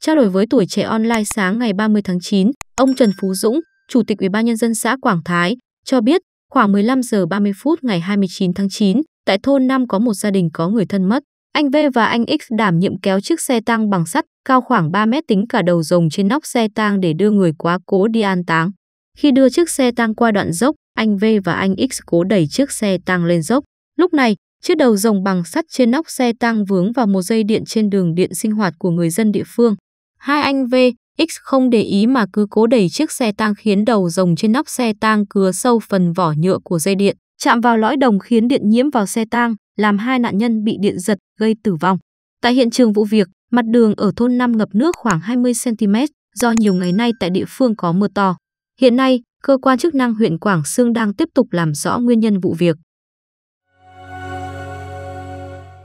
Trao đổi với tuổi trẻ online sáng ngày 30 tháng 9, ông Trần Phú Dũng, Chủ tịch Ủy ban nhân dân xã Quảng Thái, cho biết khoảng 15 giờ 30 phút ngày 29 tháng 9, tại thôn 5 có một gia đình có người thân mất. Anh V và anh X đảm nhiệm kéo chiếc xe tang bằng sắt cao khoảng 3 mét tính cả đầu rồng trên nóc xe tang để đưa người quá cố đi an táng. Khi đưa chiếc xe tang qua đoạn dốc, anh V và anh X cố đẩy chiếc xe tang lên dốc. Lúc này, chiếc đầu rồng bằng sắt trên nóc xe tang vướng vào một dây điện trên đường điện sinh hoạt của người dân địa phương. Hai anh V, X không để ý mà cứ cố đẩy chiếc xe tang khiến đầu rồng trên nóc xe tang cứa sâu phần vỏ nhựa của dây điện, chạm vào lõi đồng khiến điện nhiễm vào xe tang, làm hai nạn nhân bị điện giật gây tử vong. Tại hiện trường vụ việc, mặt đường ở thôn 5 ngập nước khoảng 20 cm do nhiều ngày nay tại địa phương có mưa to. Hiện nay, cơ quan chức năng huyện Quảng Sương đang tiếp tục làm rõ nguyên nhân vụ việc.